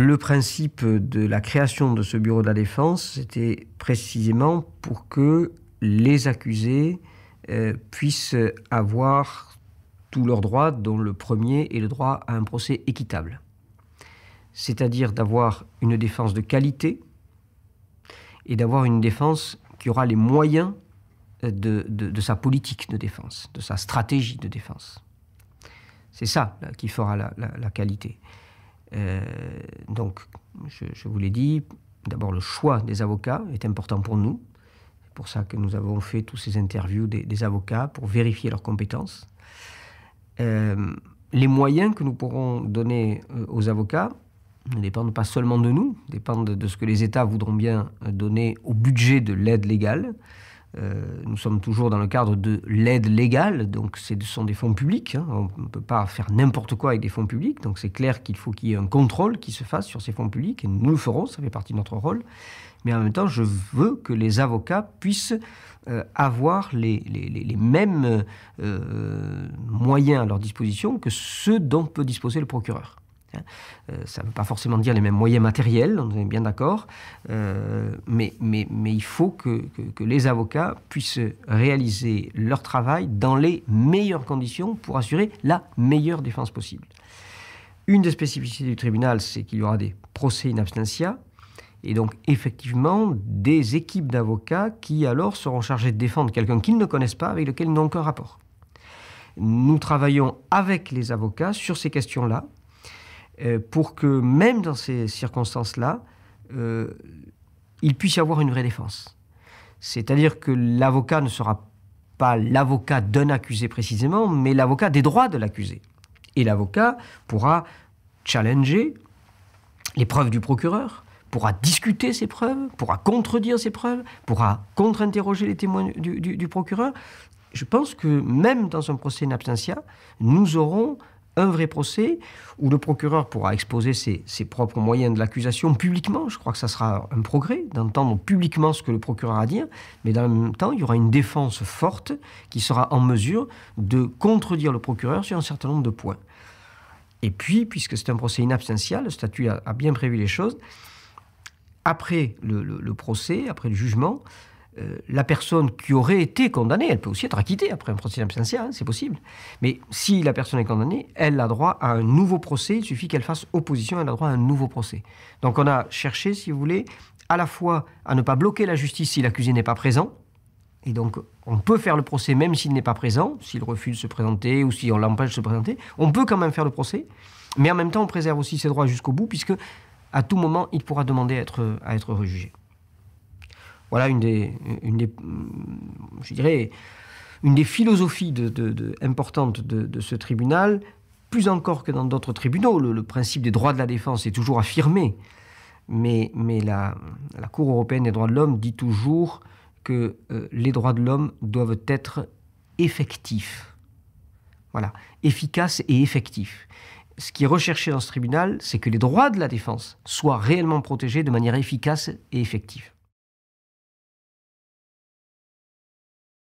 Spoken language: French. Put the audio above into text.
le principe de la création de ce bureau de la défense, c'était précisément pour que les accusés euh, puissent avoir tous leurs droits, dont le premier est le droit à un procès équitable. C'est-à-dire d'avoir une défense de qualité et d'avoir une défense qui aura les moyens euh, de, sa politique de défense, de sa stratégie de défense. C'est ça qui fera la qualité. Euh, donc, je, vous l'ai dit, d'abord le choix des avocats est important pour nous. C'est pour ça que nous avons fait tous ces interviews des, avocats pour vérifier leurs compétences. Euh, les moyens que nous pourrons donner euh, aux avocats ne dépendent pas seulement de nous, dépendent de ce que les États voudront bien donner au budget de l'aide légale. Euh, nous sommes toujours dans le cadre de l'aide légale, donc ce sont des fonds publics. Hein. On ne peut pas faire n'importe quoi avec des fonds publics, donc c'est clair qu'il faut qu'il y ait un contrôle qui se fasse sur ces fonds publics, et nous le ferons, ça fait partie de notre rôle. Mais en même temps, je veux que les avocats puissent euh, avoir les, mêmes euh, moyens à leur disposition que ceux dont peut disposer le procureur. Hein. Euh, ça ne veut pas forcément dire les mêmes moyens matériels, on est bien d'accord, euh, mais, mais, il faut que, les avocats puissent réaliser leur travail dans les meilleures conditions pour assurer la meilleure défense possible. Une des spécificités du tribunal, c'est qu'il y aura des procès in absentia, et donc effectivement des équipes d'avocats qui alors seront chargés de défendre quelqu'un qu'ils ne connaissent pas, avec lequel ils n'ont aucun rapport. Nous travaillons avec les avocats sur ces questions-là, euh, pour que même dans ces circonstances-là, euh, il puisse y avoir une vraie défense. C'est-à-dire que l'avocat ne sera pas l'avocat d'un accusé précisément, mais l'avocat des droits de l'accusé. Et l'avocat pourra challenger les preuves du procureur, pourra discuter ces preuves, pourra contredire ces preuves, pourra contre-interroger les témoins du, du procureur. Je pense que même dans un procès in absentia, nous aurons un vrai procès où le procureur pourra exposer ses, propres moyens de l'accusation publiquement. Je crois que ça sera un progrès d'entendre publiquement ce que le procureur a à dire, mais dans le même temps, il y aura une défense forte qui sera en mesure de contredire le procureur sur un certain nombre de points. Et puis, puisque c'est un procès inabsentiel, le statut a, bien prévu les choses, après le procès, après le jugement, euh, la personne qui aurait été condamnée, elle peut aussi être acquittée après un procès d'absentia, hein, c'est possible. Mais si la personne est condamnée, elle a droit à un nouveau procès. Il suffit qu'elle fasse opposition, elle a droit à un nouveau procès. Donc on a cherché, si vous voulez, à la fois à ne pas bloquer la justice si l'accusé n'est pas présent. Et donc, on peut faire le procès même s'il n'est pas présent, s'il refuse de se présenter ou si on l'empêche de se présenter. On peut quand même faire le procès, mais en même temps, on préserve aussi ses droits jusqu'au bout, puisque à tout moment, il pourra demander à être, à être rejugé. Voilà une des, une des, philosophies importantes de, ce tribunal, plus encore que dans d'autres tribunaux. Le, principe des droits de la défense est toujours affirmé, mais, la, Cour européenne des droits de l'homme dit toujours que euh, les droits de l'homme doivent être effectifs. Voilà, efficaces et effectifs. Ce qui est recherché dans ce tribunal, c'est que les droits de la défense soient réellement protégés de manière efficace et effective.